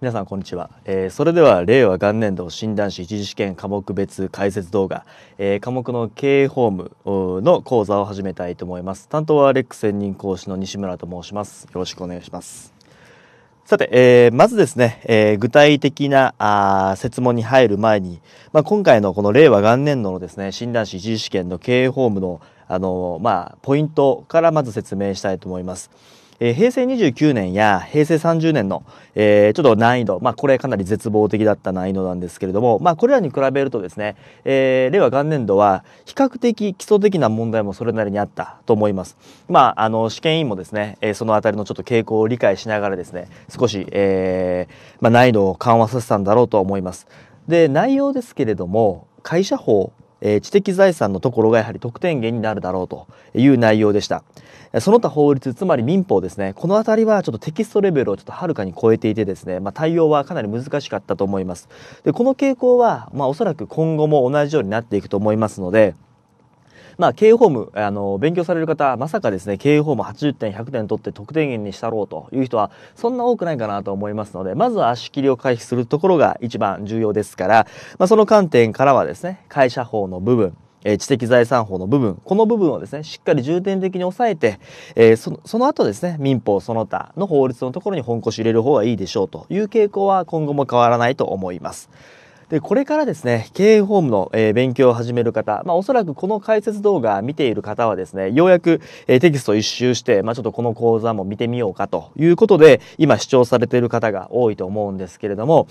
皆さんこんにちは、えー、それでは令和元年度診断士一次試験科目別解説動画、えー、科目の経営ホームの講座を始めたいと思います担当はレック専任講師の西村と申しますよろしくお願いしますさて、えー、まずですね、え具体的なあ説問に入る前に、まあ、今回のこの令和元年度のですね診断士一次試験の経営法務のあのまあ、ポイントからまず説明したいと思います。えー、平成29年や平成30年の、えー、ちょっと難易度、まあ、これかなり絶望的だった難易度なんですけれども、まあ、これらに比べるとですね、えー、令和元年度は比較的基礎的な問題もそれなりにあったと思います。まあ、あの試験委員もですね、えー、そのあたりのちょっと傾向を理解しながらですね少し、えーまあ、難易度を緩和させたんだろうと思います。で内容ですけれども会社法えー、知的財産のところがやはり得点源になるだろうという内容でした。その他法律、つまり民法ですね、この辺りはちょっとテキストレベルをちょっとはるかに超えていてですね、まあ、対応はかなり難しかったと思います。で、この傾向は、まあ、おそらく今後も同じようになっていくと思いますので、まあ、経営法務、あの、勉強される方、まさかですね、経営法務80点、100点取って得点源にしたろうという人は、そんな多くないかなと思いますので、まずは足切りを回避するところが一番重要ですから、まあ、その観点からはですね、会社法の部分、え知的財産法の部分、この部分をですね、しっかり重点的に抑えて、えー、そその後ですね、民法その他の法律のところに本腰入れる方がいいでしょうという傾向は今後も変わらないと思います。で、これからですね、経営法務の、えー、勉強を始める方、まあおそらくこの解説動画を見ている方はですね、ようやく、えー、テキストを一周して、まあちょっとこの講座も見てみようかということで、今視聴されている方が多いと思うんですけれども、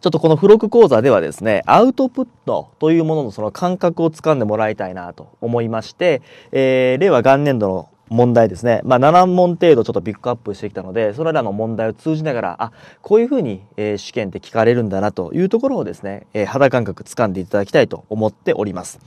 ちょっとこの付録講座ではですね、アウトプットというもののその感覚をつかんでもらいたいなと思いまして、えー、令和元年度の問題ですね。まあ、7問程度ちょっとピックアップしてきたので、それらの問題を通じながら、あ、こういうふうに、えー、試験って聞かれるんだなというところをですね、えー、肌感覚つかんでいただきたいと思っております。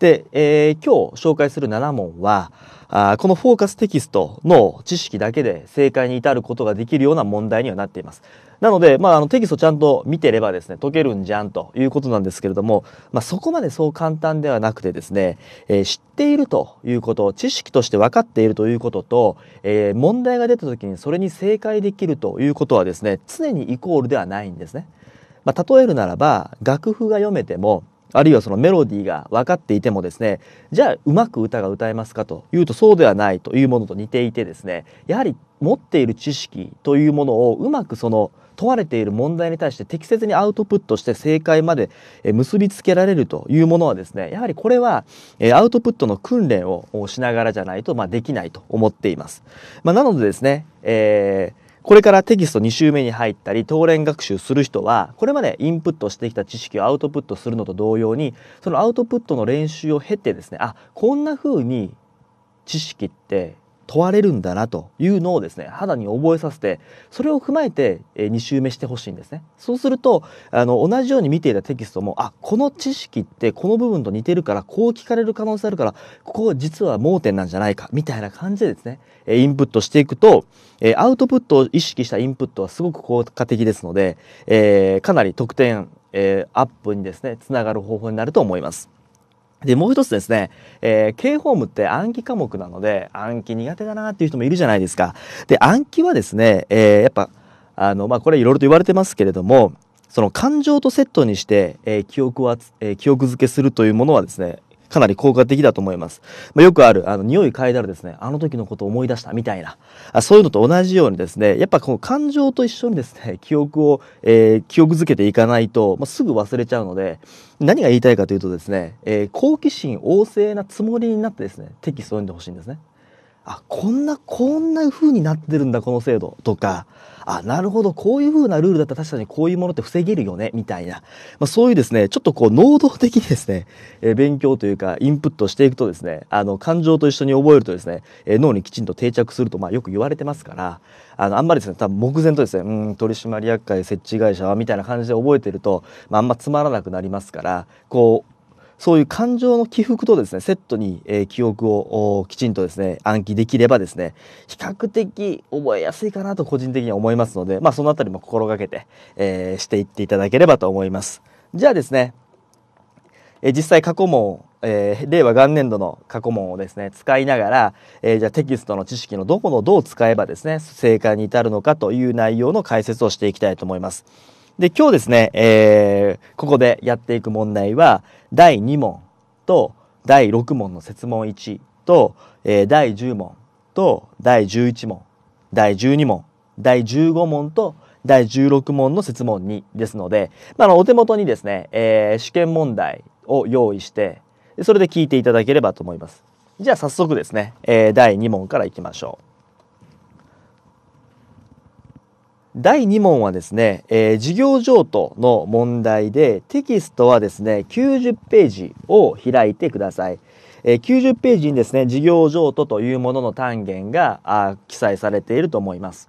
で、えー、今日紹介する7問は、あこのフォーカステキストの知識だけで正解に至ることができるような問題にはなっています。なので、まあ、あのテキストちゃんと見てればですね解けるんじゃんということなんですけれども、まあ、そこまでそう簡単ではなくてですね、えー、知っているということ知識として分かっているということと、えー、問題が出た時にそれに正解できるということはですね常にイコールではないんですね。まあ、例えるならば楽譜が読めてもあるいはそのメロディーが分かっていてもですねじゃあうまく歌が歌えますかというとそうではないというものと似ていてですねやはり持っている知識というものをうまくその問われている問題に対して適切にアウトプットして正解まで結びつけられるというものはですねやはりこれはアウトプットの訓練をしながらじゃないと、まできないと思っています。まあ、なのでですね、えーこれからテキスト2週目に入ったり、当連学習する人は、これまでインプットしてきた知識をアウトプットするのと同様に、そのアウトプットの練習を経てですね、あ、こんな風に知識って問われるんだなというのをですね肌に覚えさせてそれを踏まえて2周目してほしいんですねそうするとあの同じように見ていたテキストもあこの知識ってこの部分と似てるからこう聞かれる可能性あるからここは実は盲点なんじゃないかみたいな感じでですねインプットしていくとアウトプットを意識したインプットはすごく効果的ですので、えー、かなり得点、えー、アップにですねつながる方法になると思います。で、もう一つですね、えー、K ホームって暗記科目なので、暗記苦手だなっていう人もいるじゃないですか。で、暗記はですね、えー、やっぱ、あの、まあ、これいろいろと言われてますけれども、その感情とセットにして、えー、記憶は、えー、記憶付けするというものはですね、かなり効果的だと思います。まあ、よくある、あの、匂い嗅いだらですね、あの時のことを思い出したみたいな、あそういうのと同じようにですね、やっぱこの感情と一緒にですね、記憶を、えー、記憶づけていかないと、まあ、すぐ忘れちゃうので、何が言いたいかというとですね、えー、好奇心旺盛なつもりになってですね、テキストを読んでほしいんですね。あ、こんな、こんな風になってるんだ、この制度とか、あ、なるほど、こういう風なルールだったら確かにこういうものって防げるよね、みたいな。まあ、そういうですね、ちょっとこう、能動的にですね、えー、勉強というか、インプットしていくとですね、あの、感情と一緒に覚えるとですね、えー、脳にきちんと定着すると、まあ、よく言われてますから、あの、あんまりですね、多分目前とですね、うん、取締役会設置会社は、みたいな感じで覚えてると、まあ、あんまつまらなくなりますから、こう、そういう感情の起伏とですねセットに、えー、記憶をきちんとですね暗記できればですね比較的覚えやすいかなと個人的には思いますので、まあ、そのあたりも心がけて、えー、していっていただければと思います。じゃあですね、えー、実際過去問えー、令和元年度の過去問をですね使いながら、えー、じゃあテキストの知識のどこのどう使えばですね正解に至るのかという内容の解説をしていきたいと思います。で、今日ですね、えー、ここでやっていく問題は、第2問と第6問の設問1と、えー、第10問と第11問、第12問、第15問と第16問の設問2ですので、まあ、お手元にですね、えー、試験問題を用意して、それで聞いていただければと思います。じゃあ早速ですね、えー、第2問からいきましょう。第2問はですね、えー、事業譲渡の問題でテキストはですね90ページを開いてください。えー、90ページにですね事業譲渡というものの単元が記載されていると思います。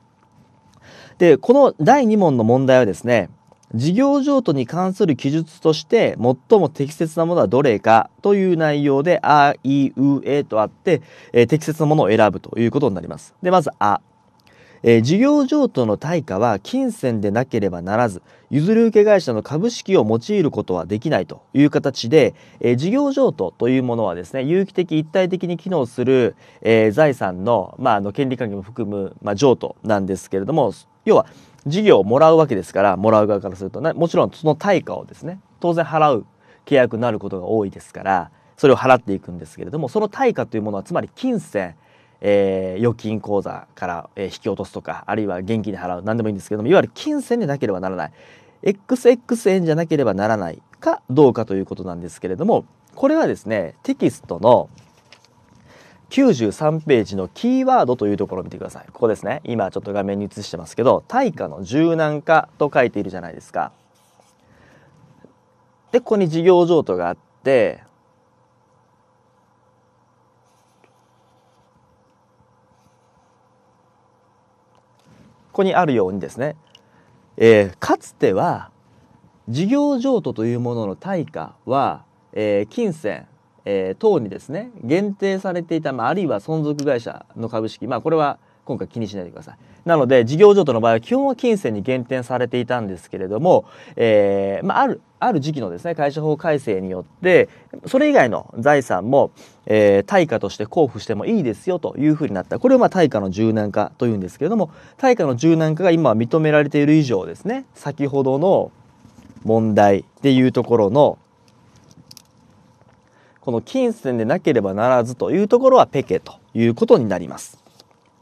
でこの第2問の問題はですね事業譲渡に関する記述として最も適切なものはどれかという内容で「あいうえ」とあって、えー、適切なものを選ぶということになります。でまず「あ」。えー、事業譲渡の対価は金銭でなければならず、譲り受け会社の株式を用いることはできないという形で、えー、事業譲渡というものはですね、有機的一体的に機能する、えー、財産の、まあ、あの、権利関係も含む、まあ、譲渡なんですけれども、要は、事業をもらうわけですから、もらう側からするとね、もちろんその対価をですね、当然払う契約になることが多いですから、それを払っていくんですけれども、その対価というものは、つまり金銭、えー、預金口座から、えー、引き落とすとかあるいは現金で払う何でもいいんですけどもいわゆる金銭でなければならない XX 円じゃなければならないかどうかということなんですけれどもこれはですねテキストの93ページのキーワードというところを見てくださいここですね今ちょっと画面に映してますけど対価の柔軟化と書いているじゃないですかでここに事業譲渡があってここにあるようにですね、えー、かつては事業譲渡というものの対価は、えー、金銭、えー、等にですね限定されていた、まあ、あるいは存続会社の株式まあこれは今回気にしないでください。なので事業譲渡の場合は基本は金銭に減点されていたんですけれども、えーまあ、あるある時期のですね会社法改正によってそれ以外の財産も、えー、対価として交付してもいいですよというふうになったこれをまあ対価の柔軟化というんですけれども対価の柔軟化が今は認められている以上ですね先ほどの問題っていうところのこの金銭でなければならずというところはペケということになります。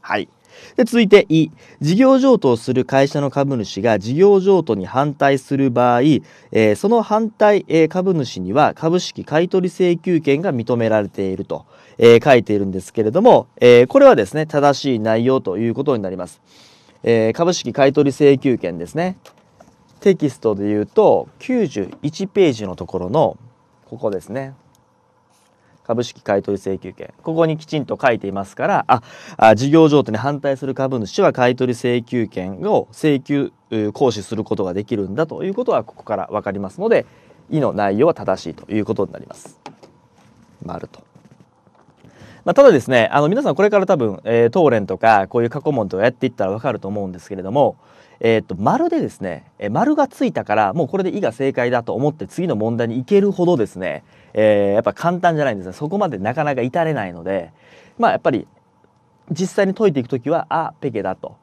はい。で続いて、い。事業譲渡をする会社の株主が事業譲渡に反対する場合、えー、その反対、えー、株主には株式買取請求権が認められていると、えー、書いているんですけれども、えこれはですね、正しい内容ということになります。え株式買取請求権ですね。テキストで言うと、91ページのところの、ここですね。株式買取請求権。ここにきちんと書いていますから、あ、あ事業譲渡に反対する株主は買取請求権を請求、行使することができるんだということはここから分かりますので、意の内容は正しいということになります。丸と。まあ、ただですね、あの皆さんこれから多分、えー、東連とかこういう過去問とかやっていったら分かると思うんですけれども、えー、っと丸でですね、え丸がついたからもうこれで「い」が正解だと思って次の問題に行けるほどですね、えー、やっぱ簡単じゃないんですねそこまでなかなか至れないのでまあやっぱり実際に解いていく時は「あ」「ペケ」だと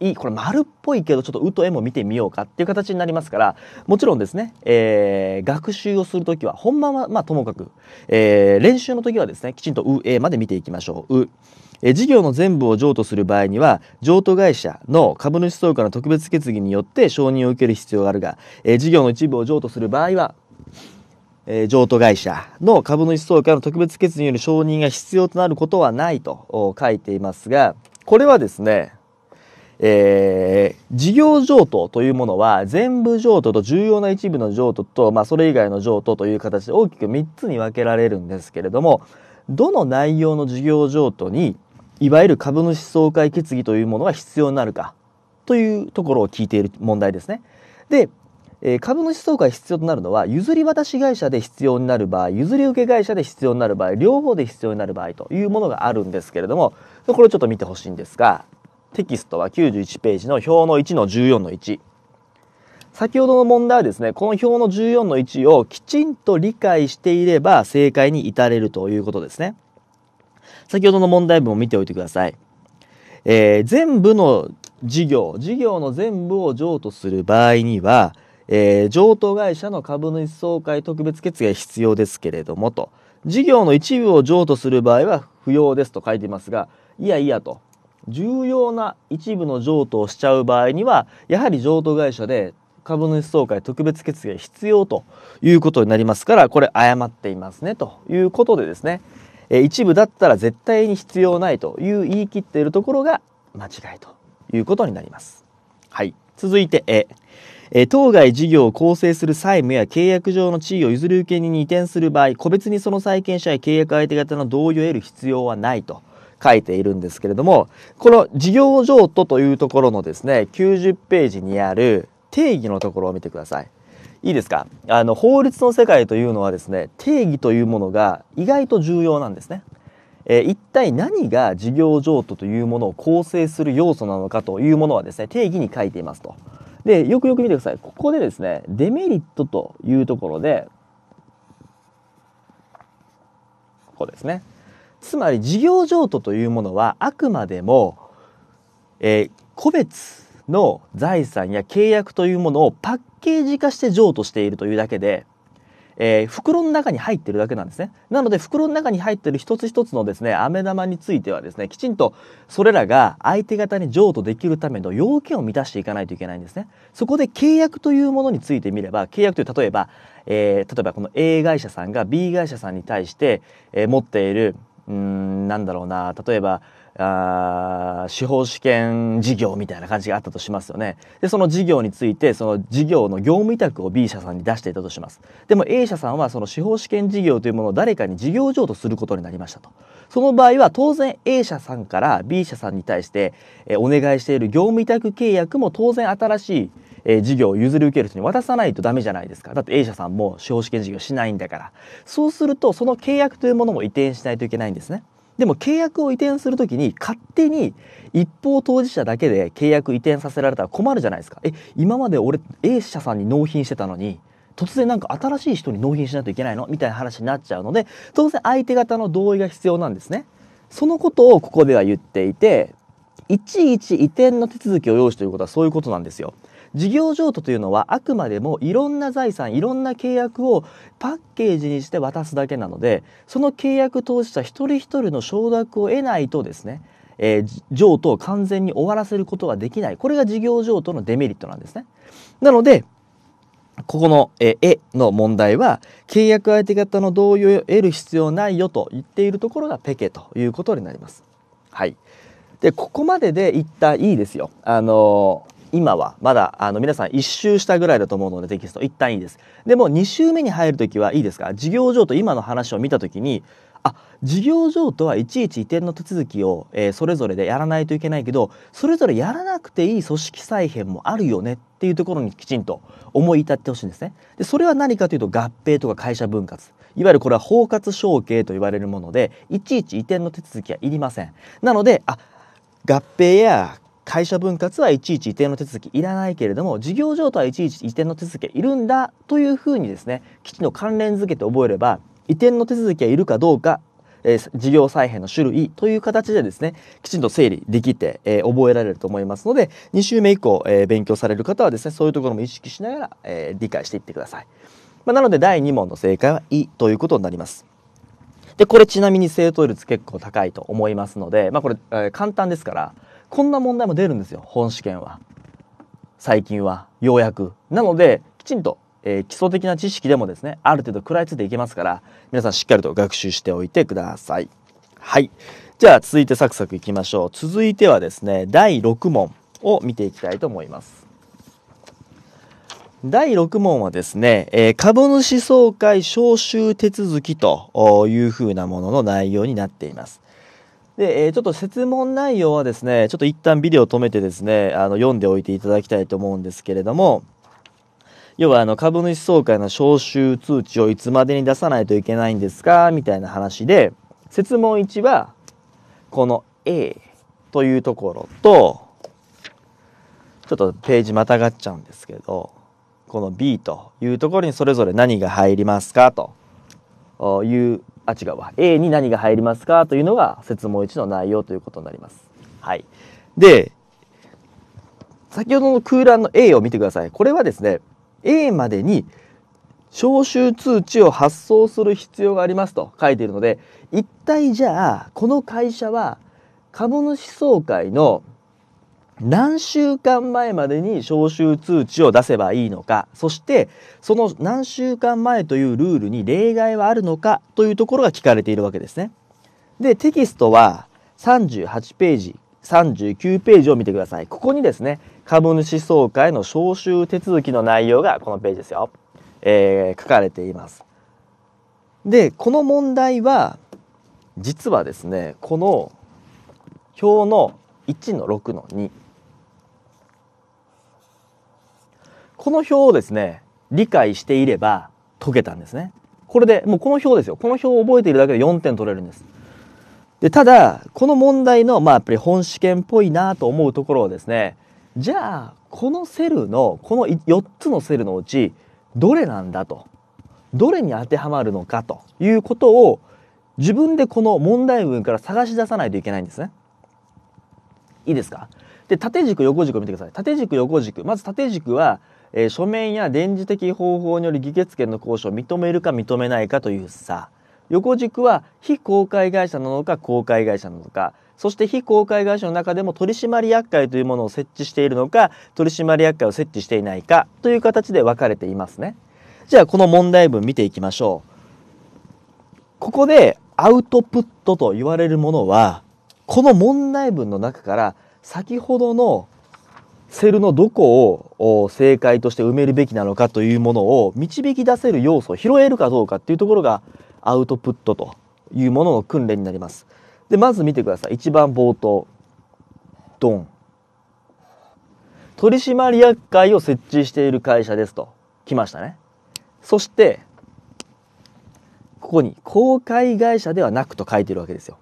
いいこれ丸っぽいけどちょっと「う」と「え」も見てみようかっていう形になりますからもちろんですね、えー、学習をする時は本番はまあともかく、えー、練習の時はですねきちんと「う」「え」まで見ていきましょう「う」え事業の全部を譲渡する場合には譲渡会社の株主総会の特別決議によって承認を受ける必要があるが、え事業の一部を譲渡する場合は、え譲渡会社の株主総会の特別決議による承認が必要となることはないと書いていますがこれはですねえー、事業譲渡というものは全部譲渡と重要な一部の譲渡と、まあ、それ以外の譲渡という形で大きく3つに分けられるんですけれどもどの内容の事業譲渡にいわゆる株主総会決議というものが必要になるかというところを聞いている問題ですね。で、えー、株主総会必要となるのは譲り渡し会社で必要になる場合譲り受け会社で必要になる場合両方で必要になる場合というものがあるんですけれどもこれちょっと見てほしいんですがテキストは91ページの表の1の14の1。先ほどの問題はですねこの表の14の1をきちんと理解していれば正解に至れるということですね。先ほどの問題文を見ておいてください。えー、全部の事業、事業の全部を譲渡する場合には、えー、譲渡会社の株主総会特別決議が必要ですけれどもと、事業の一部を譲渡する場合は不要ですと書いていますが、いやいやと、重要な一部の譲渡をしちゃう場合には、やはり譲渡会社で株主総会特別決議が必要ということになりますからこれ誤っていますねということでですねえ一部だったら絶対に必要ないという言い切っているところが間違いということになります。はい、続いて A え当該事業を構成する債務や契約上の地位を譲り受けに移転する場合個別にその債権者や契約相手方の同意を得る必要はないと書いているんですけれどもこの事業譲渡というところのですね90ページにある定義のところを見てください。いいですかあの法律の世界というのはですね定義というものが意外と重要なんですね。えー、一体何が事業譲渡というものを構成する要素なのかというものはですね定義に書いていますと。でよくよく見てくださいここでですねデメリットというところでここですねつまり事業譲渡というものはあくまでも、えー、個別の財産や契約というものをパッケージ化して譲渡しているというだけで、えー、袋の中に入ってるだけなんですね。なので袋の中に入ってる一つ一つのですね、飴玉についてはですね、きちんとそれらが相手方に譲渡できるための要件を満たしていかないといけないんですね。そこで契約というものについてみれば、契約という例えば、えー、例えばこの A 会社さんが B 会社さんに対して、えー、持っている、うん、なんだろうな、例えば、あ司法試験事業みたいな感じがあったとしますよね。で、その事業について、その事業の業務委託を B 社さんに出していたとします。でも A 社さんはその司法試験事業というものを誰かに事業譲渡することになりましたと。その場合は当然 A 社さんから B 社さんに対して、えお願いしている業務委託契約も当然新しいえ事業を譲り受ける人に渡さないとダメじゃないですか。だって A 社さんも司法試験事業しないんだから。そうすると、その契約というものも移転しないといけないんですね。でも契約を移転する時に勝手に一方当事者だけで契約移転させられたら困るじゃないですか。え、今まで俺 A 社さんに納品してたのに、突然なんか新しい人に納品しないといけないのみたいな話になっちゃうので、当然相手方の同意が必要なんですね。そのことをここでは言っていて、いちいち移転の手続きを用意ということはそういうことなんですよ。事業譲渡というのはあくまでもいろんな財産いろんな契約をパッケージにして渡すだけなのでその契約当事者一人一人の承諾を得ないとですね、えー、譲渡を完全に終わらせることができないこれが事業譲渡のデメリットなんですね。なのでここのえ絵の問題は契約相手方の同意を得る必要ないよと言っているところがペケということになります。はい、でここまででったいいですよ。あのー今はまだあの皆さん1周したぐらいだと思うのでテキスト一旦いいですでも2周目に入る時はいいですか事業譲渡今の話を見た時にあ事業譲渡はいちいち移転の手続きを、えー、それぞれでやらないといけないけどそれぞれやらなくていい組織再編もあるよねっていうところにきちんと思い至ってほしいんですねでそれは何かというと合併とか会社分割いわゆるこれは包括承継と言われるものでいちいち移転の手続きはいりませんなのであ合併や会社分割はいちいち移転の手続きいらないけれども事業譲渡はいちいち移転の手続きいるんだというふうにですね基地の関連づけて覚えれば移転の手続きはいるかどうかえー、事業再編の種類という形でですねきちんと整理できて、えー、覚えられると思いますので2週目以降、えー、勉強される方はですねそういうところも意識しながら、え理解していってください、まあ、なので第2問の正解は「い」ということになりますでこれちなみに正答率結構高いと思いますので、まあ、これ、え簡単ですからこんな問題も出るんですよ本試験は最近はようやくなのできちんと、えー、基礎的な知識でもですねある程度食らいついていけますから皆さんしっかりと学習しておいてくださいはいじゃあ続いてサクサクいきましょう続いてはですね第6問を見ていきたいと思います第6問はですね、えー、株主総会招集手続きというふうなものの内容になっています。で、えー、ちょっと質問内容はですね、ちょっと一旦ビデオ止めてですね、あの読んでおいていただきたいと思うんですけれども、要はあの株主総会の招集通知をいつまでに出さないといけないんですかみたいな話で、設問1は、この A というところと、ちょっとページまたがっちゃうんですけど、この B というところにそれぞれ何が入りますかというあ、違うわ。A に何が入りますかというのが、設問1の内容ということになります。はい。で、先ほどの空欄の A を見てください。これはですね、A までに招集通知を発送する必要がありますと書いているので、一体じゃあ、この会社は株主総会の何週間前までに招集通知を出せばいいのかそしてその何週間前というルールに例外はあるのかというところが聞かれているわけですね。でテキストは38ページ39ページを見てください。ここにですね株主総会の招集手続きの内容がこのページですよ、えー、書かれています。でこの問題は実はですねこの表の1の6の2。この表をですね、理解していれば解けたんですね。これで、もうこの表ですよ。この表を覚えているだけで4点取れるんです。で、ただ、この問題の、まあやっぱり本試験っぽいなと思うところをですね、じゃあ、このセルの、この4つのセルのうち、どれなんだと。どれに当てはまるのかということを、自分でこの問題文から探し出さないといけないんですね。いいですかで、縦軸、横軸を見てください。縦軸、横軸。まず縦軸は、えー、書面や電磁的方法による議決権の行使を認めるか認めないかというさ横軸は非公開会社なのか公開会社なのかそして非公開会社の中でも取締役会というものを設置しているのか取締役会を設置していないかという形で分かれていますね。じゃあこの問題文見ていきましょう。ここでアウトプットと言われるものはこの問題文の中から先ほどのセルのどこを正解として埋めるべきなのかというものを導き出せる要素を拾えるかどうかっていうところがアウトプットというものの訓練になります。で、まず見てください。一番冒頭。ドン。取締役会を設置している会社ですと。来ましたね。そして、ここに公開会社ではなくと書いてるわけですよ。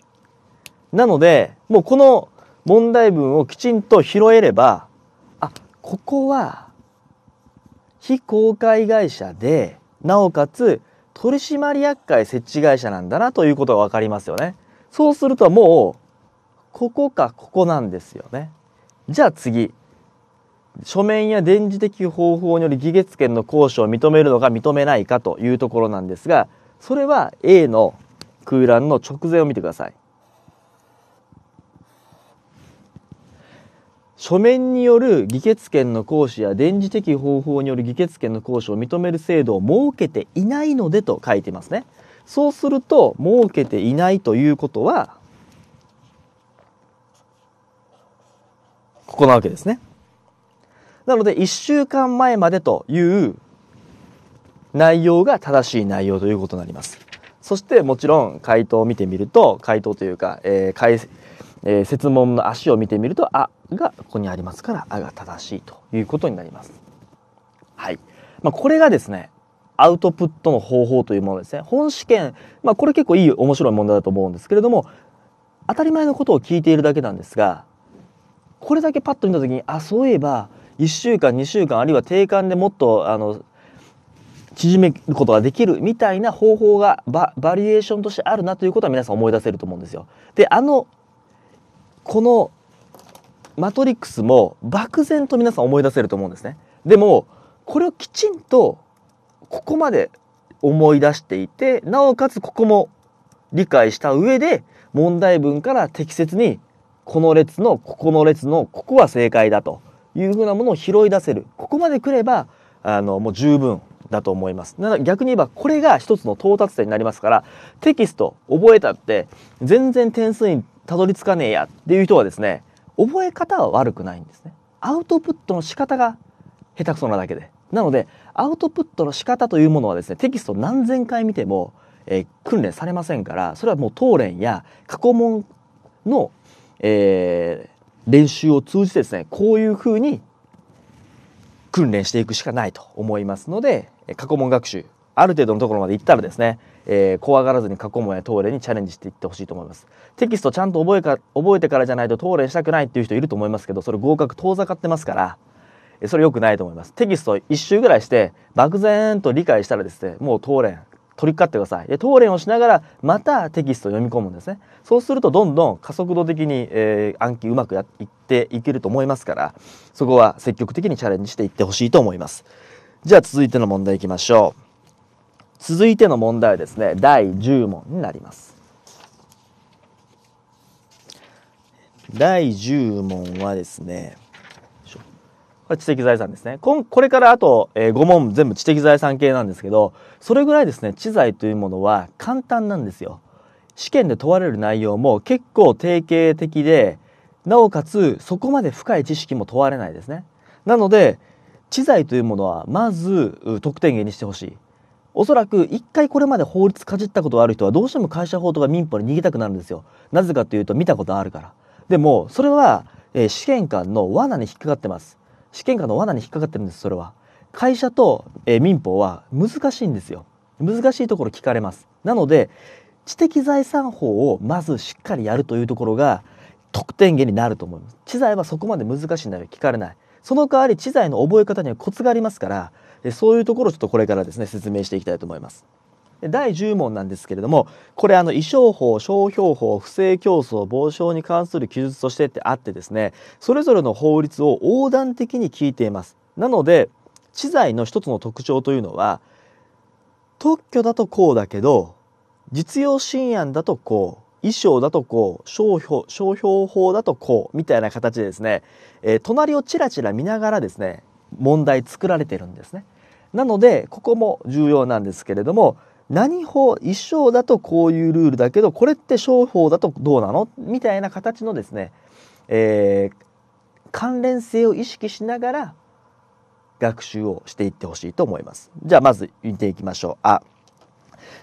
なので、もうこの問題文をきちんと拾えれば、ここは非公開会社でなおかつ取締役会設置会社なんだなということが分かりますよね。そうするともうここかここなんですよね。じゃあ次書面や電磁的方法により議決権の行使を認めるのか認めないかというところなんですがそれは A の空欄の直前を見てください。書面による議決権の行使や電磁的方法による議決権の行使を認める制度を設けていないのでと書いてますね。そうすると設けていないということはここなわけですね。なので1週間前までという内容が正しい内容ということになります。そしてもちろん回答を見てみると回答というか、えー、えー、問の足を見てみると「あ」がここにありますから「あ」が正しいということになります。はいまあ、これがですねアウトプットの方法というものですね。本試験、まあ、これ結構いい面白い問題だと思うんですけれども当たり前のことを聞いているだけなんですがこれだけパッと見た時にあそういえば1週間2週間あるいは定款でもっとあの縮めることができるみたいな方法がバリエーションとしてあるなということは皆さん思い出せると思うんですよ。であのこのマトリックスも漠然と皆さん思い出せると思うんですね。でもこれをきちんとここまで思い出していてなおかつここも理解した上で問題文から適切にこの列のここの列のここは正解だというふうなものを拾い出せるここまでくればあのもう十分だと思いますなので逆に言えばこれが一つの到達点になりますからテキスト覚えたって全然点数にたどり着かねえやっていう人はですね覚え方は悪くないんですねアウトプットの仕方が下手くそなだけでなのでアウトプットの仕方というものはですねテキスト何千回見ても、えー、訓練されませんからそれはもう当練や過去問の、えー、練習を通じてですねこういうふうに訓練していくしかないと思いますので過去問学習ある程度のところまで行ったらですねえー、怖がらずに過去問や答練にチャレンジしていってほしいと思いますテキストちゃんと覚えか覚えてからじゃないと答練したくないっていう人いると思いますけどそれ合格遠ざかってますからそれ良くないと思いますテキスト1周ぐらいして漠然と理解したらですねもう答練取り掛かってくださいで答練をしながらまたテキストを読み込むんですねそうするとどんどん加速度的に、えー、暗記うまくやいっていけると思いますからそこは積極的にチャレンジしていってほしいと思いますじゃあ続いての問題いきましょう続いての問題はですね第10問になります第10問はですねこれ知的財産ですね。ここれからあと、えー、5問全部知的財産系なんですけど、それぐらいですね、知財というものは簡単なんですよ。試験で問われる内容も結構定型的で、なおかつそこまで深い知識も問われないですね。なので、知財というものはまず得点源にしてほしい。おそらく一回これまで法律かじったことある人はどうしても会社法とか民法に逃げたくなるんですよなぜかというと見たことあるからでもそれは、えー、試験官の罠に引っかかってます試験官の罠に引っかかってるんですそれは会社と、えー、民法は難しいんですよ難しいところ聞かれますなので知的財産法をまずしっかりやるというところが得点源になると思います知財はそこまで難しいんだよ聞かれないその代わり知財の覚え方にはコツがありますからそういうところをちょっとこれからですね説明していきたいと思います。第10問なんですけれどもこれあの衣装法商標法不正競争防止法に関する記述としてってあってですねそれぞれの法律を横断的に聞いています。なので知財の一つの特徴というのは特許だとこうだけど実用新案だとこう衣装だとこう商標商標法だとこうみたいな形でですね、えー、隣をチラチラ見ながらですね問題作られてるんですね。なのでここも重要なんですけれども何法一章だとこういうルールだけどこれって商法だとどうなのみたいな形のですね、えー、関連性を意識しながら学習をしていってほしいと思います。じゃあまず見ていきましょう。あ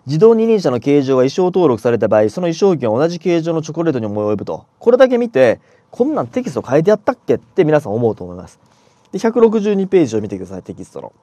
自動二輪車の形状が衣装登録された場合その衣装券は同じ形状のチョコレートにも及ぶとこれだけ見てこんなんテキスト変えてやったっけって皆さん思うと思います。で、162ページを見てください、テキストの。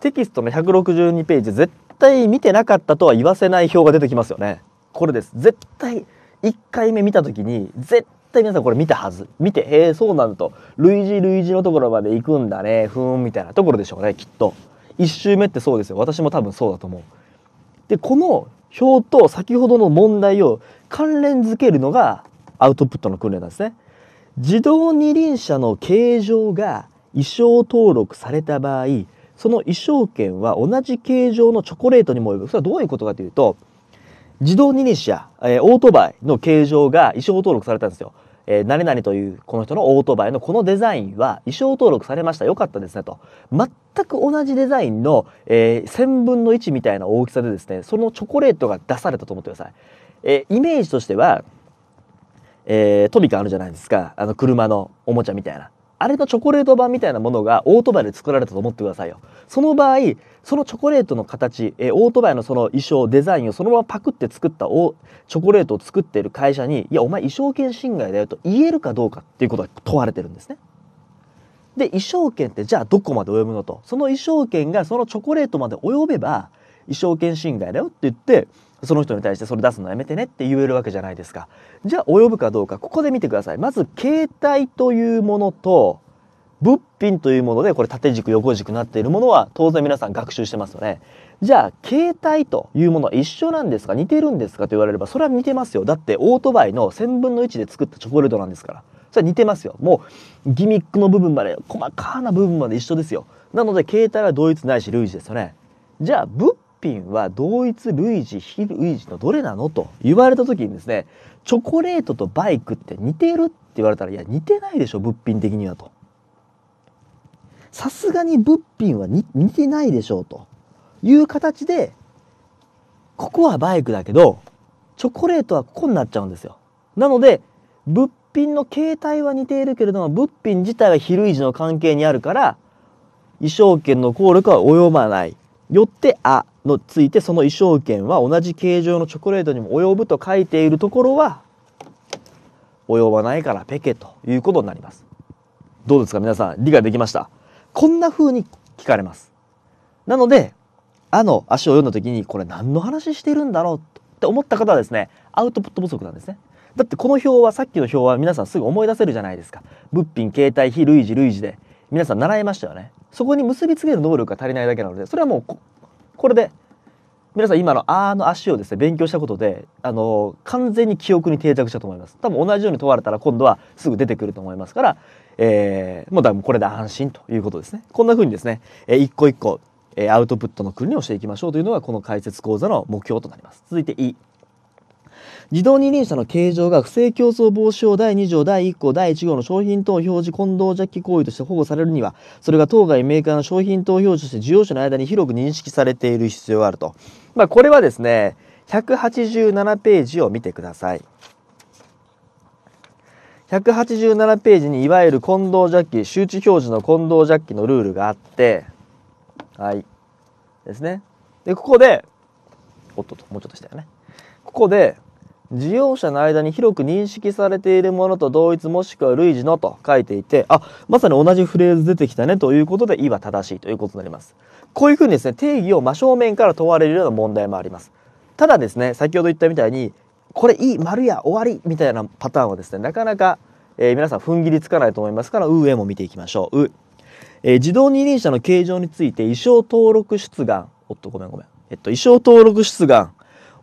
テキストの162ページ、絶対見てなかったとは言わせない表が出てきますよね。これです。絶対、1回目見た時に、絶対皆さんこれ見たはず。見て、へえそうなんと。類似類似のところまで行くんだね。ふーん、みたいなところでしょうね、きっと。1周目ってそうですよ。私も多分そうだと思う。で、この表と先ほどの問題を関連づけるのがアウトプットの訓練なんですね。自動二輪車の形状が衣装登録された場合、その衣装券は同じ形状のチョコレートにも及ぶ。それはどういうことかというと、自動二輪車、えー、オートバイの形状が衣装登録されたんですよ。えー、何々というこの人のオートバイのこのデザインは衣装登録されました。よかったですねと。全く同じデザインの、えー、1000分の1みたいな大きさでですね、そのチョコレートが出されたと思ってください。えー、イメージとしては、えー、トミカあるじゃないですか。あの、車のおもちゃみたいな。あれのチョコレート版みたいなものがオートバイで作られたと思ってくださいよ。その場合、そのチョコレートの形、えー、オートバイのその衣装、デザインをそのままパクって作ったおチョコレートを作っている会社に、いや、お前衣装権侵害だよと言えるかどうかっていうことが問われてるんですね。で、衣装権ってじゃあどこまで及ぶのと。その衣装権がそのチョコレートまで及べば、衣装権侵害だよって言って、その人に対してそれ出すのやめてねって言えるわけじゃないですかじゃあ及ぶかどうかここで見てくださいまず携帯というものと物品というものでこれ縦軸横軸になっているものは当然皆さん学習してますよねじゃあ携帯というものは一緒なんですか似てるんですかと言われればそれは似てますよだってオートバイの1000分の1で作ったチョコレートなんですからそれは似てますよもうギミックの部分まで細かな部分まで一緒ですよなので携帯は同一ないし類似ですよねじゃあ物ピンは同一類似非類似のどれなのと言われた時にですねチョコレートとバイクって似てるって言われたらいや似てないでしょ物品的にはと。さすがに物品は似てないでしょうという形でここはバイクだけどチョコレートはここになっちゃうんですよ。なので物品の形態は似ているけれども物品自体は非類似の関係にあるから衣装権の効力は及ばないよってあのついてその意装権は同じ形状のチョコレートにも及ぶと書いているところは及ばないからペケということになりますどうですか皆さん理解できましたこんな風に聞かれますなのであの足を読んだ時にこれ何の話してるんだろうって思った方はですねアウトプット不足なんですねだってこの表はさっきの表は皆さんすぐ思い出せるじゃないですか物品携帯非類似類似で皆さん習いましたよねそこに結びつける能力が足りないだけなのでそれはもうこれで皆さん今の「あ」の足をですね勉強したことであの完全に記憶に定着したと思います多分同じように問われたら今度はすぐ出てくると思いますから、えー、もう分これで安心ということですねこんな風にですね、えー、一個一個、えー、アウトプットの訓練をしていきましょうというのがこの解説講座の目標となります続いて「自動二輪車の形状が不正競争防止法第2条第1項第1号の商品等表示混同ジャッキ行為として保護されるには、それが当該メーカーの商品等表示として需要者の間に広く認識されている必要があると。まあ、これはですね、187ページを見てください。187ページにいわゆる混同ジャッキ、周知表示の混同ジャッキのルールがあって、はい。ですね。で、ここで、おっとと、もうちょっとしたよね。ここで、事業者の間に広く認識されているものと同一もしくは類似のと書いていて、あ、まさに同じフレーズ出てきたねということで、いは正しいということになります。こういうふうにですね、定義を真正面から問われるような問題もあります。ただですね、先ほど言ったみたいに、これいい、丸や終わりみたいなパターンはですね、なかなか、えー、皆さん踏ん切りつかないと思いますから、うえも見ていきましょう。う。えー、自動二輪車の形状について、衣装登録出願。おっと、ごめんごめん。えっと、衣装登録出願。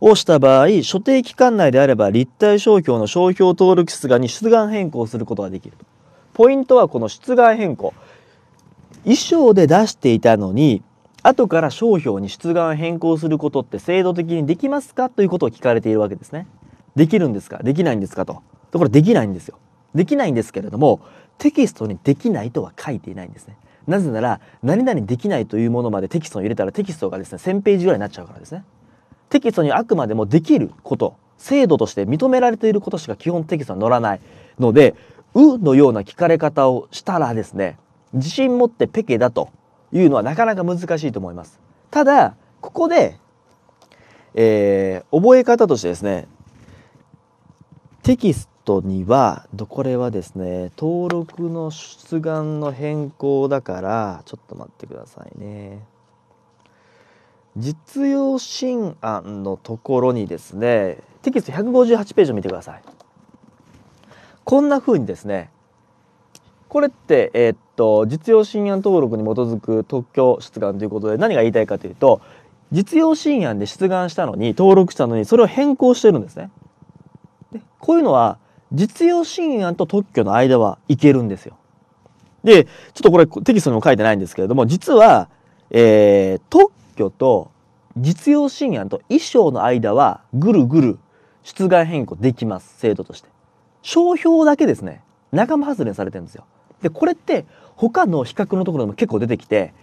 をした場合、所定期間内であれば立体商標の商標登録出願に出願変更することができると。ポイントはこの出願変更。衣装で出していたのに、後から商標に出願変更することって制度的にできますかということを聞かれているわけですね。できるんですかできないんですかと。ところできないんですよ。できないんですけれども、テキストにできないとは書いていないんですね。なぜなら、何々できないというものまでテキストに入れたらテキストがですね、1000ページぐらいになっちゃうからですね。テキストにあくまでもできること制度として認められていることしか基本テキストは載らないので「う」のような聞かれ方をしたらですね自信持ってペケだというのはなかなか難しいと思います。ただここで、えー、覚え方としてですねテキストにはこれはですね登録の出願の変更だからちょっと待ってくださいね。実用新案のところにですねテキスト158ページを見てください。こんな風にですねこれって、えー、っと実用新案登録に基づく特許出願ということで何が言いたいかというと実用新案で出願したのに登録したのにそれを変更してるんですね。でこういうのは実用新案と特許の間はいけるんですよ。でちょっとこれテキストにも書いてないんですけれども実は、えー、特挙と実用信案と衣装の間はぐるぐる出願変更できます制度として商標だけですね仲間外れにされてるんですよでこれって他の比較のところでも結構出てきて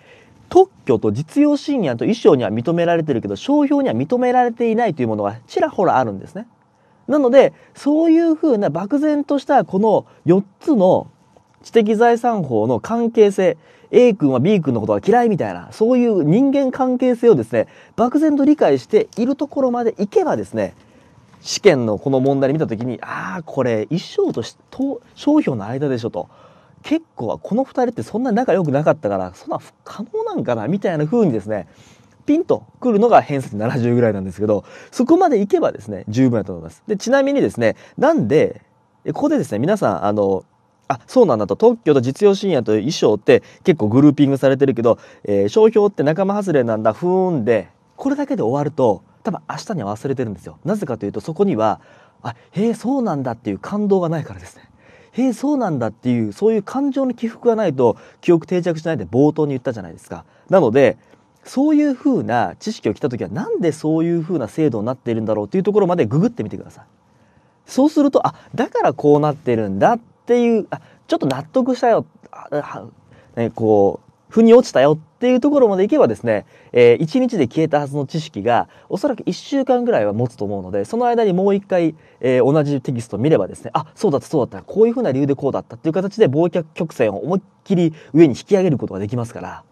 特許と実用信案と衣装には認められてるけど商標には認められていないというものがちらほらあるんですねなのでそういうふうな漠然としたこの4つの知的財産法の関係性 A 君は B 君のことが嫌いみたいな、そういう人間関係性をですね、漠然と理解しているところまでいけばですね、試験のこの問題を見た時に、ああ、これ一生と商標の間でしょと。結構はこの2人ってそんな仲良くなかったから、そんな不可能なんかなみたいな風にですね、ピンとくるのが偏差値70ぐらいなんですけど、そこまでいけばですね、十分だと思います。で、ちなみにですね、なんで、ここでですね、皆さん、あの、あそうなんだと特許と実用深夜という衣装って結構グルーピングされてるけど、えー、商標って仲間外れなんだふーんでこれだけで終わると多分明日には忘れてるんですよなぜかというとそこにはあへえそうなんだっていう感動がないからですねへえそうなんだっていうそういう感情の起伏がないと記憶定着しないで冒頭に言ったじゃないですかなのでそういうふうな知識を着た時はなんでそういうふうな制度になっているんだろうというところまでググってみてくださいそうするとあだからこうなってるんだっっていうあちょっと納得したよは、ね、こう腑に落ちたよっていうところまでいけばですね、えー、1日で消えたはずの知識がおそらく1週間ぐらいは持つと思うのでその間にもう一回、えー、同じテキストを見ればですねあそうだったそうだったこういうふうな理由でこうだったっていう形で忘却曲線を思いっきり上に引き上げることができますから。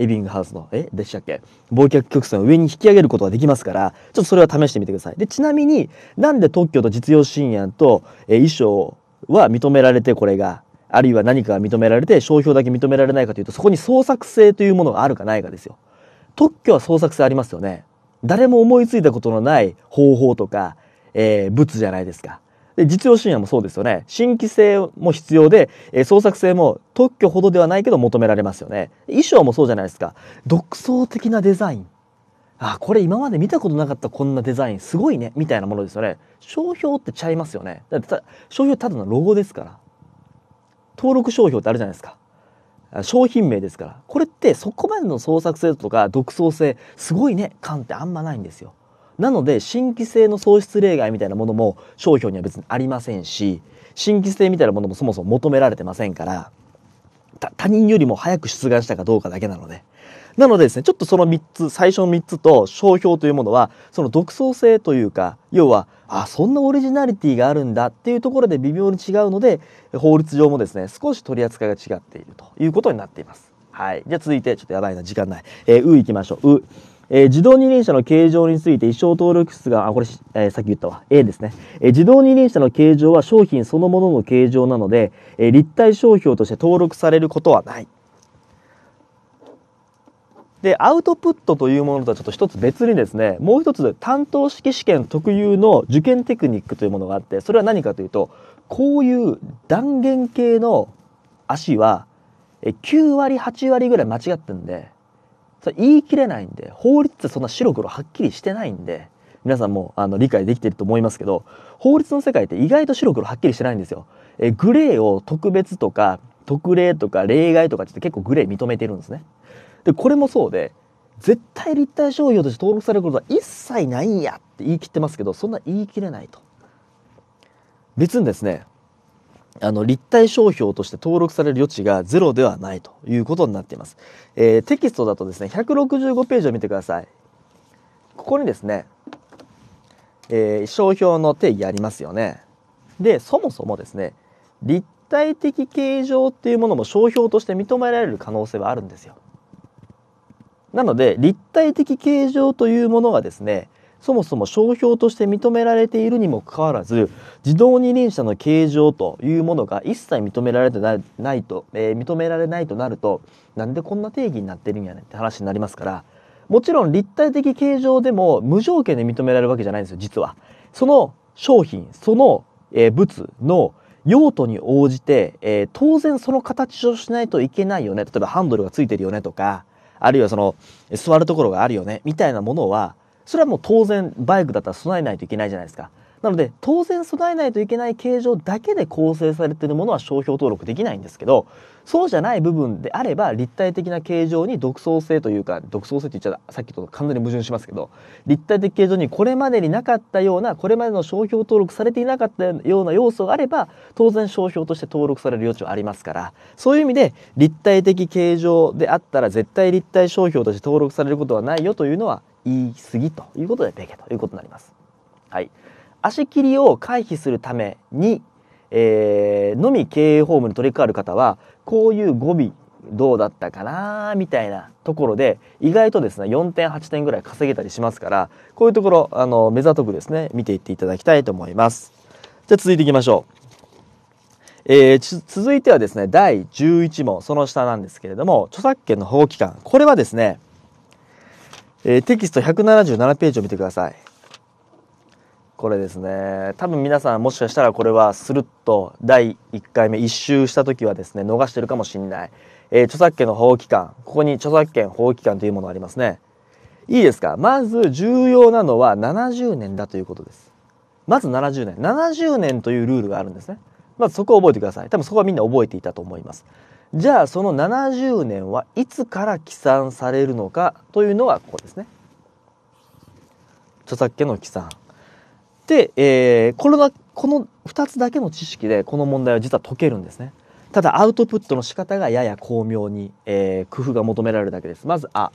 エビングハウスの、えでしたっけ忘却曲線を上に引き上げることができますから、ちょっとそれは試してみてください。で、ちなみに、なんで特許と実用信案と、え衣装は認められてこれが、あるいは何かが認められて商標だけ認められないかというと、そこに創作性というものがあるかないかですよ。特許は創作性ありますよね。誰も思いついたことのない方法とか、えー、物じゃないですか。で実用信也もそうですよね新規性も必要で、えー、創作性も特許ほどではないけど求められますよね衣装もそうじゃないですか独創的なデザインあこれ今まで見たことなかったこんなデザインすごいねみたいなものですよね商標ってちゃいますよねだって商標ただのロゴですから登録商標ってあるじゃないですか商品名ですからこれってそこまでの創作性とか独創性すごいね感ってあんまないんですよなので新規性の創出例外みたいなものも商標には別にありませんし新規性みたいなものもそもそも求められてませんから他人よりも早く出願したかどうかだけなので、なのでですね、ちょっとその3つ、最初の3つと商標というものは、その独創性というか、要は、あ、そんなオリジナリティがあるんだっていうところで微妙に違うので、法律上もですね、少し取り扱いが違っているということになっています。はい。じゃあ続いて、ちょっとやばいな、時間ない。えー、う行きましょう。う。えー、自動二輪車の形状について衣装登録室が、あ、これ、えー、さっき言ったわ。A ですね、えー、自動二輪車の形状は商品そのものの形状なので、え立体商標として登録されることはない。で、アウトプットというものとはちょっと一つ別にですね、もう一つ担当式試験特有の受験テクニックというものがあって、それは何かというと、こういう断言系の足は、9割、8割ぐらい間違ってんで、それ言い切れないんで、法律ってそんな白黒はっきりしてないんで、皆さんもあの理解できてると思いますけど、法律の世界って意外と白黒はっきりしてないんですよ。えグレーを特別とか、特例とか例外とかって結構グレー認めてるんですね。でこれもそうで絶対立体商標として登録されることは一切ないんやって言い切ってますけどそんな言い切れないと別にですねあの立体商標として登録される余地がゼロではないということになっています、えー、テキストだとですね165ページを見てくださいここにですね、えー、商標の定義ありますよねでそもそもですね立体的形状っていうものも商標として認められる可能性はあるんですよなので立体的形状というものがですねそもそも商標として認められているにもかかわらず自動二輪車の形状というものが一切認められてないと、えー、認められないとなるとなんでこんな定義になってるんやねって話になりますからもちろん立体的形状でも無条件で認められるわけじゃないんですよ実は。その商品その、えー、物の用途に応じて、えー、当然その形をしないといけないよね例えばハンドルがついてるよねとかあるいはその座るところがあるよねみたいなものはそれはもう当然バイクだったら備えないといけないじゃないですかなので当然備えないといけない形状だけで構成されているものは商標登録できないんですけどそうじゃない部分であれば立体的な形状に独創性というか独創性って言っちゃったさっきと完全に矛盾しますけど立体的形状にこれまでになかったようなこれまでの商標登録されていなかったような要素があれば当然商標として登録される余地はありますからそういう意味で立体的形状であったら絶対立体商標として登録されることはないよというのは言い過ぎということでペケということになります。はい足切りを回避するために、えー、のみ経営ホームに取り替わる方はこういう語尾どうだったかなみたいなところで意外とですね4.8点ぐらい稼げたりしますからこういうところあの目ざとくですね見ていっていただきたいと思いますじゃあ続いていきましょうえー、続いてはですね第11問その下なんですけれども著作権の保護期間これはですね、えー、テキスト177ページを見てくださいこれですね多分皆さんもしかしたらこれはスルッと第1回目1周した時はですね逃してるかもしんない、えー、著作権の保護期間ここに著作権保護期間というものありますねいいですかまず重要なのは70年だということですまず70年70年というルールがあるんですねまずそこを覚えてください多分そこはみんな覚えていたと思いますじゃあその70年はいつから起算されるのかというのはここですね著作権の起算で、えー、これはこの2つだけの知識でこの問題は実は解けるんですね。ただアウトプットの仕方がやや巧妙に、えー、工夫が求められるだけです。まず「あ」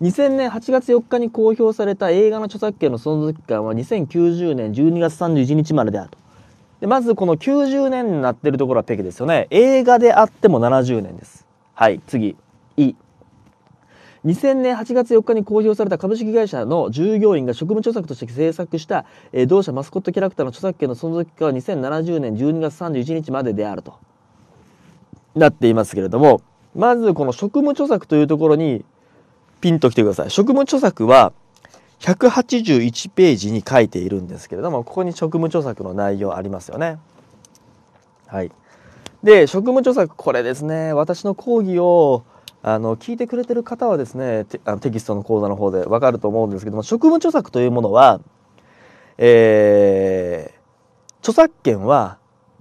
2000年8月4日に公表された映画の著作権の存続期間は2090年12月31日までであると。でまずこの90年になってるところはペケですよね。映画であっても70年です。はい、次。い。2000年8月4日に公表された株式会社の従業員が職務著作として制作した、えー、同社マスコットキャラクターの著作権の存続期間は2070年12月31日までであるとなっていますけれどもまずこの職務著作というところにピンときてください。職務著作は181ページに書いているんですけれどもここに職務著作の内容ありますよね。はい、で職務著作これですね私の講義をあの聞いてくれてる方はですねテあのテキストの講座の方でわかると思うんですけども職務著作というものは、えー、著作権は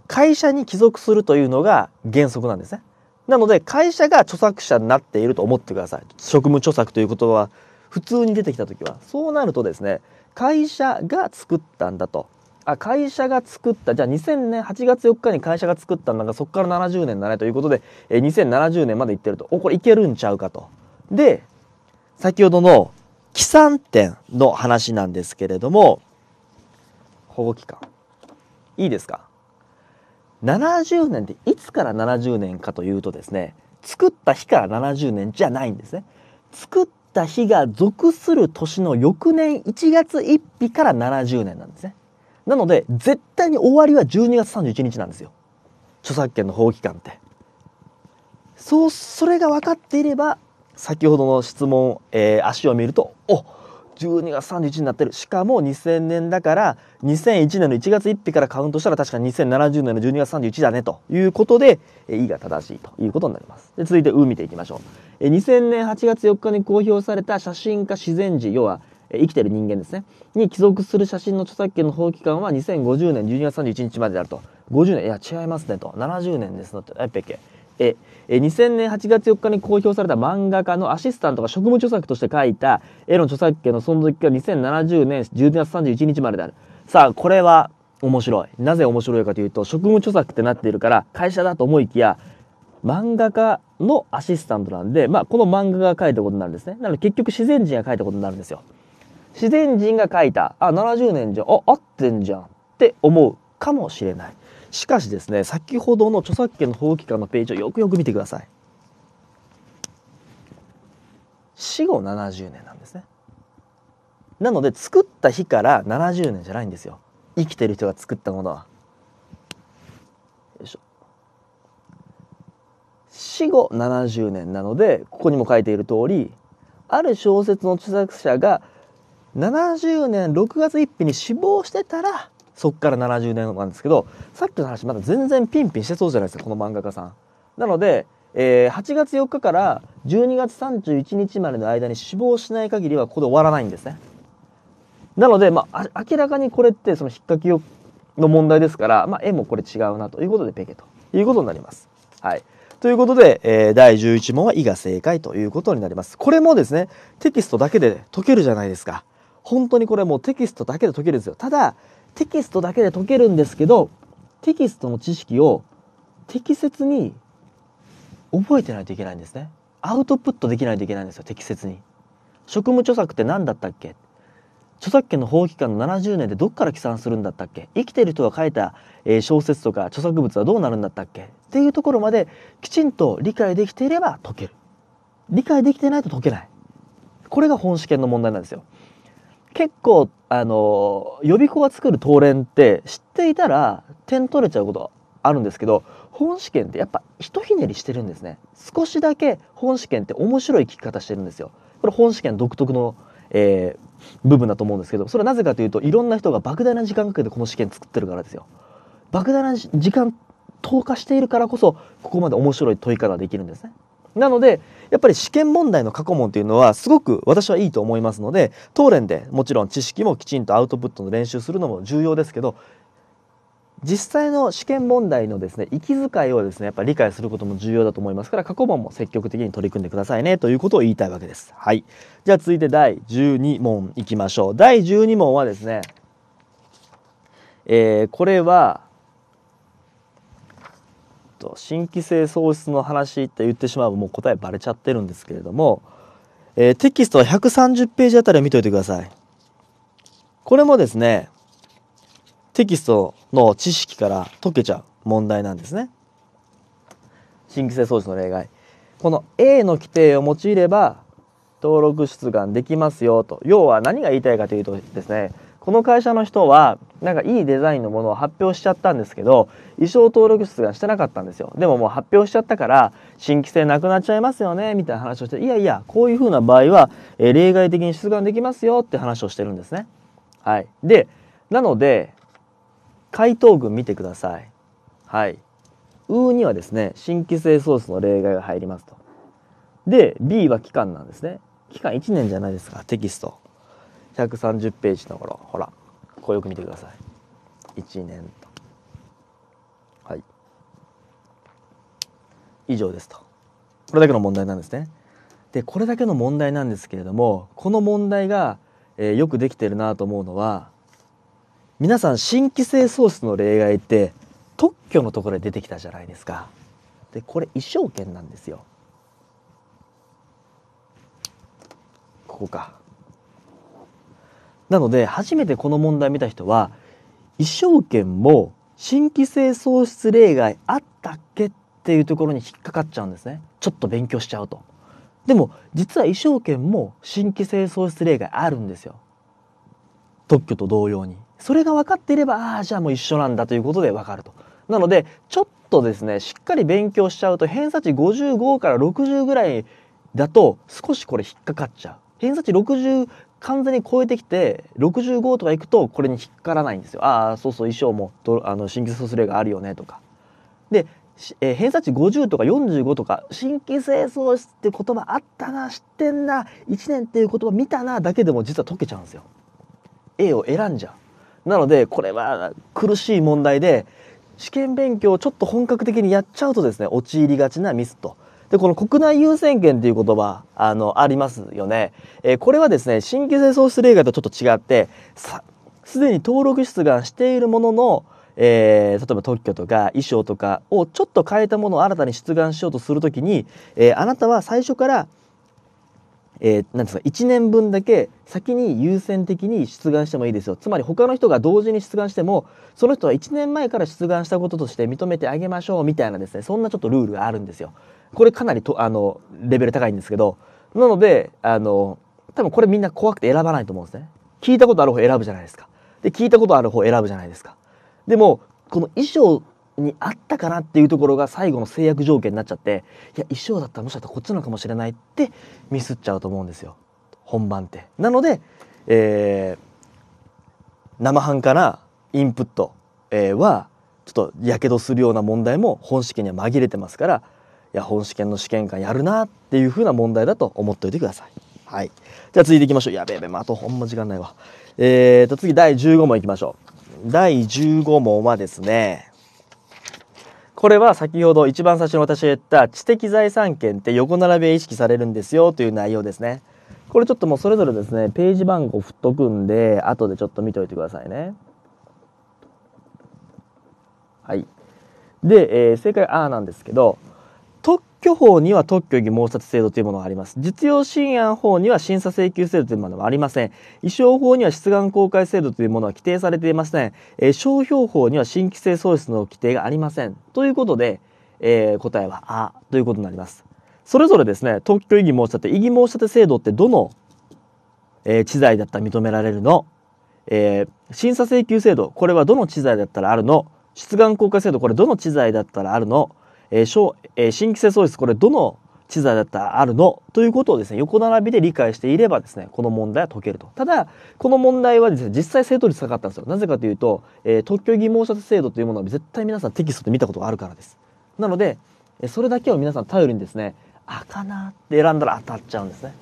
会社に帰属するというのが原則なんですね。なので会社が著作者になっていると思ってください。職務著作という言葉は普通に出てきた時はそうなるとですね会社が作ったんだとあ会社が作ったじゃあ2000年8月4日に会社が作ったんだからそこから70年だねということで、えー、2070年までいってるとおこれいけるんちゃうかと。で先ほどの起算点の話なんですけれども保護期間いいですか70年っていつから70年かというとですね作った日から70年じゃないんですね。作った日が属する年の翌年1月1日から70年なんですね。なので絶対に終わりは12月31日なんですよ著作権の法規官ってそうそれが分かっていれば先ほどの質問、えー、足を見るとお12月31日になってるしかも2000年だから2001年の1月1日からカウントしたら確か2070年の12月31日だねということで「い、e」が正しいということになりますで続いて「う」見ていきましょう、えー、2000年8月4日に公表された写真家自然時要は「生きてる人間ですね、に帰属する写真の著作権の放棄期間は2050年12月31日まであると。50年、いや違いますねと。70年ですのと。えっぺけ。え2000年8月4日に公表された漫画家のアシスタントが職務著作として書いた絵の著作権の存続期間は2070年12月31日までである。さあ、これは面白い。なぜ面白いかというと、職務著作ってなっているから、会社だと思いきや、漫画家のアシスタントなんで、まあ、この漫画が書いたことになるんですね。なので結局自然人が書いたことになるんですよ。自然人が書いた、あ、70年じゃん、あ、合ってんじゃんって思うかもしれない。しかしですね、先ほどの著作権の法規化のページをよくよく見てください。死後70年なんですね。なので作った日から70年じゃないんですよ。生きてる人が作ったものは。死後70年なのでここにも書いている通りある小説の著作者が70年6月1日に死亡してたらそっから70年なんですけどさっきの話まだ全然ピンピンしてそうじゃないですかこの漫画家さん。なので、えー、8月4日から12月31日までの間に死亡しない限りはここで終わらないんですね。なので、まあ、明らかにこれってその引っ掛けの問題ですから、まあ、絵もこれ違うなということでペケということになります。はい、ということで、えー、第11問は「い」が正解ということになります。これもですねテキストだけで解けるじゃないですか。本当にこれもうテキストだけで解けるんですよ。ただ、テキストだけで解けるんですけど、テキストの知識を適切に覚えてないといけないんですね。アウトプットできないといけないんですよ、適切に。職務著作って何だったっけ著作権の法規間の70年でどっから起算するんだったっけ生きてる人が書いた、え小説とか著作物はどうなるんだったっけっていうところまできちんと理解できていれば解ける。理解できてないと解けない。これが本試験の問題なんですよ。結構、あの、予備校が作る答練って知っていたら点取れちゃうことあるんですけど、本試験ってやっぱひひねりしてるんですね。少しだけ本試験って面白い聞き方してるんですよ。これ本試験独特の、えー、部分だと思うんですけど、それはなぜかというといろんな人が莫大な時間かけてこの試験作ってるからですよ。莫大な時間投下しているからこそここまで面白い問い方ができるんですね。なのでやっぱり試験問題の過去問というのはすごく私はいいと思いますので当連でもちろん知識もきちんとアウトプットの練習するのも重要ですけど実際の試験問題のですね息遣いをですねやっぱり理解することも重要だと思いますから過去問も積極的に取り組んでくださいねということを言いたいわけです。はい、じゃあ続いて第12問いきましょう。第12問はですね、えー、これはと新規性喪失の話って言ってしまうもう答えバレちゃってるんですけれども、えー、テキストは130ページあたりを見といてください。これもですね、テキストの知識から解けちゃう問題なんですね。新規性喪失の例外。この A の規定を用いれば登録出願できますよと。要は何が言いたいかというとですね、この会社の人はなんかいいデザインのものを発表しちゃったんですけど衣装登録数がしてなかったんですよでももう発表しちゃったから新規性なくなっちゃいますよねみたいな話をしていやいやこういうふうな場合は、え例外的に出願できますよって話をしてるんですねはいでなので回答群見てくださいはいうにはですね新規性ソースの例外が入りますとで B は期間なんですね期間1年じゃないですかテキスト130ページの頃ほらこうよく見てください1年とはい以上ですとこれだけの問題なんですねでこれだけの問題なんですけれどもこの問題が、えー、よくできてるなと思うのは皆さん新規性喪失の例外って特許のところで出てきたじゃないですかでこれ一生券なんですよここかなので初めてこの問題見た人は一生懸も新規性喪失例外あったっけっていうところに引っかかっちゃうんですねちょっと勉強しちゃうとでも実は衣装券も新規性喪失例外あるんですよ特許と同様にそれが分かっていればああじゃあもう一緒なんだということで分かるとなのでちょっとですねしっかり勉強しちゃうと偏差値55から60ぐらいだと少しこれ引っかかっちゃう偏差値6完全に超えてきて65とかいくとこれに引っかからないんですよ。ああそうそう衣装もあの新規素例があるよねとか。で、えー、偏差値50とか45とか新規性喪失って言葉あったな知ってんな1年っていう言葉見たなだけでも実は解けちゃうんですよ。A を選んじゃう。なのでこれは苦しい問題で試験勉強をちょっと本格的にやっちゃうとですね陥りがちなミスとで、この国内優先権という言葉、あの、ありますよね。えー、これはですね、新規税喪失例外とちょっと違って、すでに登録出願しているものの、えー、例えば特許とか衣装とかをちょっと変えたものを新たに出願しようとするときに、えー、あなたは最初からえー、なんですか1年分だけ先に優先的に出願してもいいですよつまり他の人が同時に出願してもその人は1年前から出願したこととして認めてあげましょうみたいなですねそんなちょっとルールがあるんですよ。これかなりとあのレベル高いんですけどなのであの多分これみんな怖くて選ばないと思うんですね。聞いたことある方選ぶじゃないですか。で聞いたことある方選ぶじゃないですか。でもこの衣装にあったかなっていうところが最後の制約条件になっちゃっていや衣装だったらもしかしたらこっちなのかもしれないってミスっちゃうと思うんですよ本番って。なので、えー、生半可なインプット、えー、はちょっとやけどするような問題も本試験には紛れてますからいや本試験の試験官やるなっていうふうな問題だと思っておいてください。はい、じゃあ続いていきましょう。やべやべまあ、あとほんま時間ないわ。えーと次第15問いきましょう。第15問はですねこれは先ほど一番最初に私が言った知的財産権って横並びが意識されるんですよという内容ですね。これちょっともうそれぞれですね、ページ番号振っとくんで、後でちょっと見ておいてくださいね。はい。で、えー、正解はあなんですけど、許法には特許し立て制度というものがあります。実用新案法には審査請求制度というものはありません。衣装法には出願公開制度というものは規定されていません。えー、商標法には新規性喪失の規定がありません。ということで、えー、答えはあということになります。それぞれですね、特許異議申し立て、異議申し立て制度ってどの、えー、知財だったら認められるの、えー、審査請求制度、これはどの知財だったらあるの出願公開制度、これどの知財だったらあるのえーえー、新規性喪失これどの地図だったらあるのということをですね横並びで理解していればですねこの問題は解けるとただこの問題はですね実際正答率下がったんですよなぜかというと、えー、特許疑問者制度というものは絶対皆さんテキストで見たことがあるからですなのでそれだけを皆さん頼りにですねあかなって選んだら当たっちゃうんですね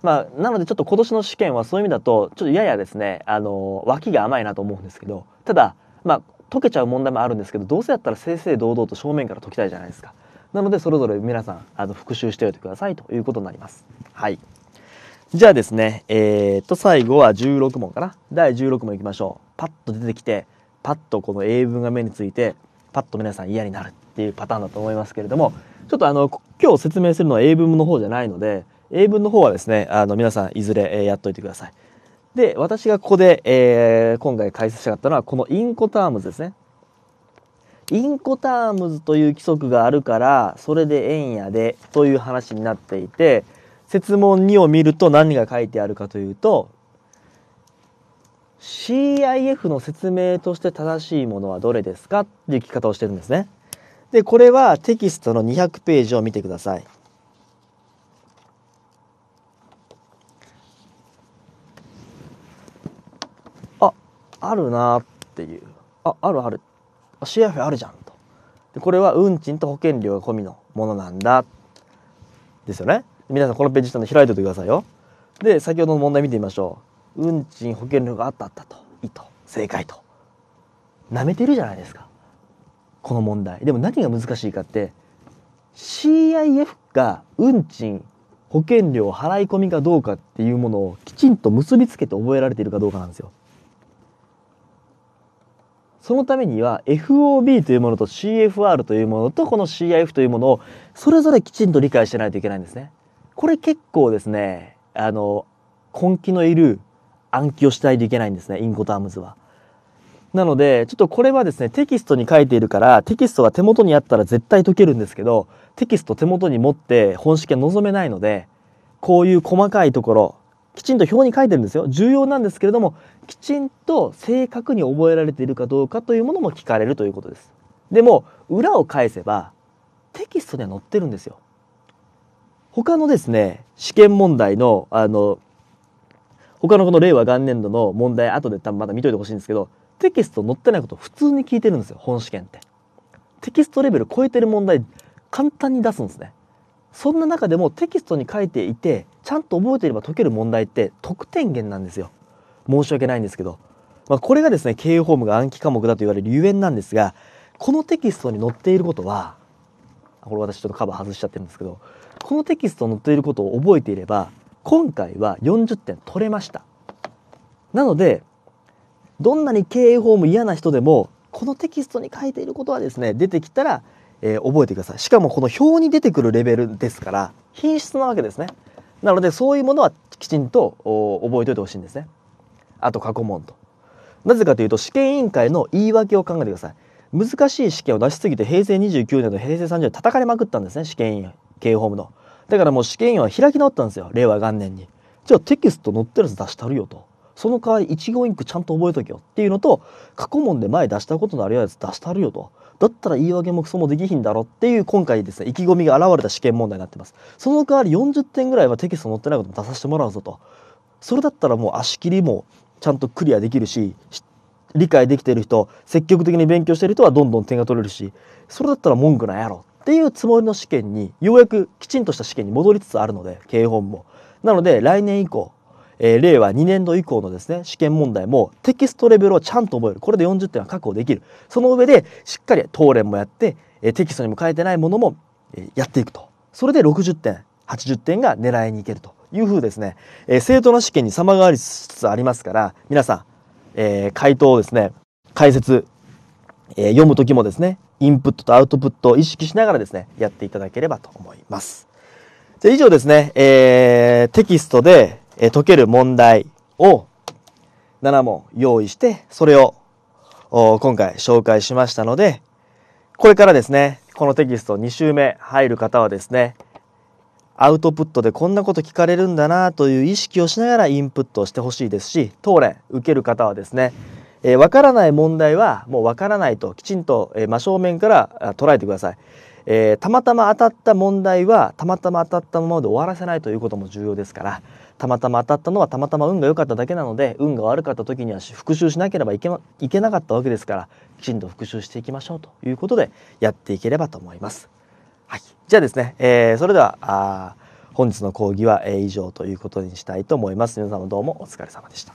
まあ、なのでちょっと今年の試験はそういう意味だとちょっとややですねあの脇が甘いなと思うんですけどただまあ解けちゃう問題もあるんですけどどうせやったら正々堂々と正面から解きたいじゃないですかなのでそれぞれ皆さんあの復習しておいてくださいということになりますはいじゃあですねえー、っと最後は16問かな第16問いきましょうパッと出てきてパッとこの英文が目についてパッと皆さん嫌になるっていうパターンだと思いますけれどもちょっとあの今日説明するのは英文の方じゃないので英文の方はですねあの皆さんいずれやっといてくださいで、私がここで、えー、今回解説したかったのは、このインコタームズですね。インコタームズという規則があるから、それで円やでという話になっていて、説問2を見ると何が書いてあるかというと、CIF の説明として正しいものはどれですかっていう聞き方をしてるんですね。で、これはテキストの200ページを見てください。あるなっていうああるあるシェアフェあるじゃんとでこれは運賃と保険料が込みのものなんだですよね皆さんこのページちゃと開いておいてくださいよで先ほどの問題見てみましょう運賃保険料があったあったと「い」と正解となめてるじゃないですかこの問題でも何が難しいかって CIF が運賃保険料払い込みかどうかっていうものをきちんと結びつけて覚えられているかどうかなんですよそのためには FOB というものと CFR というものとこの CIF というものをそれぞれきちんと理解してないといけないんですね。これ結構ですね、あの、根気のいる暗記をしないといけないんですね、インコタームズは。なので、ちょっとこれはですね、テキストに書いているから、テキストが手元にあったら絶対解けるんですけど、テキスト手元に持って本試験望めないので、こういう細かいところ、きちんと表に書いてるんですよ重要なんですけれどもきちんと正確に覚えられているかどうかというものも聞かれるということですでも裏を返せばテキストには載ってるんですよ他のですね試験問題のあの他のこの令和元年度の問題後で多分まだ見といてほしいんですけどテキスト載ってないこと普通に聞いてるんですよ本試験ってテキストレベル超えてる問題簡単に出すんですねそんな中でもテキストに書いていてちゃんと覚えていれば解ける問題って得点源なんですよ申し訳ないんですけど、まあ、これがですね経営法務が暗記科目だと言われるゆえんなんですがこのテキストに載っていることはこれ私ちょっとカバー外しちゃってるんですけどこのテキストに載っていることを覚えていれば今回は40点取れましたなのでどんなに経営法務嫌な人でもこのテキストに書いていることはですね出てきたらえー、覚えてくださいしかもこの表に出てくるレベルですから品質なわけですねなのでそういうものはきちんと覚えておいてほしいんですねあと過去問となぜかというと試験委員会の言い訳を考えてください難しい試験を出しすぎて平成29年と平成30年叩かれまくったんですね試験委員経営法務のだからもう試験委員は開き直ったんですよ令和元年にじゃあテキスト載ってるやつ出したるよとその代わり一語一句ちゃんと覚えとけよっていうのと過去問で前出したことのあるやつ出したるよとだったら言い訳もクソもできひんだろっていう今回ですね意気込みが現れた試験問題になってますその代わり40点ぐらいはテキスト載ってないことも出させてもらうぞとそれだったらもう足切りもちゃんとクリアできるし理解できてる人積極的に勉強してる人はどんどん点が取れるしそれだったら文句ないやろっていうつもりの試験にようやくきちんとした試験に戻りつつあるので経本もなので来年以降えー、令和2年度以降のですね試験問題もテキストレベルをちゃんと覚えるこれで40点は確保できるその上でしっかり答練もやって、えー、テキストにも書いてないものも、えー、やっていくとそれで60点80点が狙いにいけるというふうですね、えー、生徒の試験に様変わりしつつありますから皆さん、えー、回答をですね解説、えー、読む時もですねインプットとアウトプットを意識しながらですねやっていただければと思います。じゃ以上ですね、えー、テキストでえ解ける問題を7問用意して、それを今回紹介しましたので、これからですね、このテキスト2週目入る方はですね、アウトプットでこんなこと聞かれるんだなという意識をしながらインプットをしてほしいですし、当連受ける方はですね、えー、分からない問題はもう分からないときちんと、え真正面から捉えてください、えー、たまたま当たった問題はたまたま当たったままで終わらせないということも重要ですからたまたま当たったのはたまたま運が良かっただけなので運が悪かった時には復習しなければいけ,、ま、いけなかったわけですからきちんと復習していきましょうということでやっていければと思います。はい、じゃあですね、えー、それではあ本日の講義は、え以上ということにしたいと思います。皆様どうもお疲れ様でした。